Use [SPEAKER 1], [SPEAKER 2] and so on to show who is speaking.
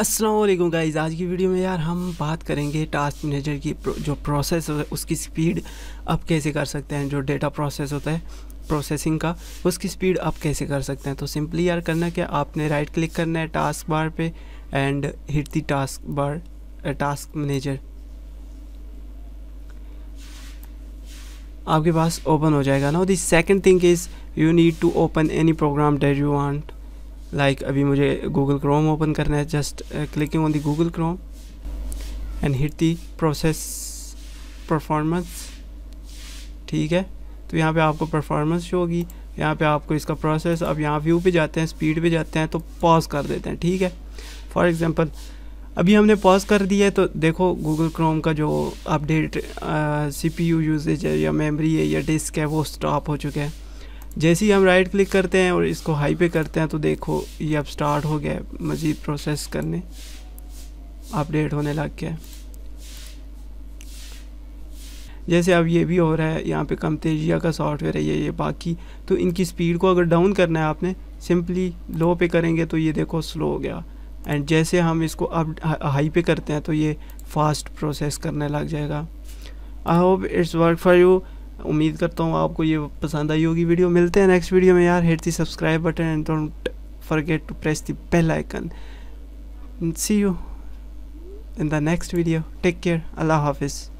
[SPEAKER 1] Aslam guys आज की video में यार हम बात करेंगे टास्क मैनेजर की प्रो, जो प्रोसेस उसकी स्पीड आप कैसे कर सकते हैं जो डेटा प्रोसेस होता है प्रोसेसिंग का उसकी स्पीड आप कैसे कर सकते हैं तो सिंपली यार करना क्या आपने राइट क्लिक करना है टास्क बार पे and hit the task bar task manager आपके पास ओपन हो जाएगा ना the second thing is you need to open any program that you want like like अभी मुझे गूगल क्रोम ओपन करना है just clicking on the Google Chrome and hit the process performance ठीक है तो यहाँ पे आपको परफॉर्मेंस शो होगी यहाँ पे आपको इसका प्रोसेस अब यहाँ व्यू पे जाते हैं स्पीड पे जाते हैं तो पॉज कर देते हैं ठीक है फॉर एग्ज़ाम्पल अभी हमने पॉज कर दिया है तो देखो गूगल क्रोम का जो update C P U usage है या मेमरी है या डिस्क है वो स्टॉप हो चुका है जैसे ही हम राइट क्लिक करते हैं और इसको हाई पे करते हैं तो देखो ये अब स्टार्ट हो गया है मज़ीद प्रोसेस करने अपडेट होने लग गया है जैसे अब ये भी हो रहा है यहाँ पे कम तेजिया का सॉफ्टवेयर है ये ये बाकी तो इनकी स्पीड को अगर डाउन करना है आपने सिंपली लो पे करेंगे तो ये देखो स्लो हो गया एंड जैसे हम इसको अब हाई पे करते हैं तो ये फास्ट प्रोसेस करने लग जाएगा I hope it's work for you उम्मीद करता हूँ आपको ये पसंद आई होगी वीडियो मिलते हैं नेक्स्ट वीडियो में यार hit the subscribe button and don't forget to press the bell icon see you in the next video take care अल्लाह हाफिज़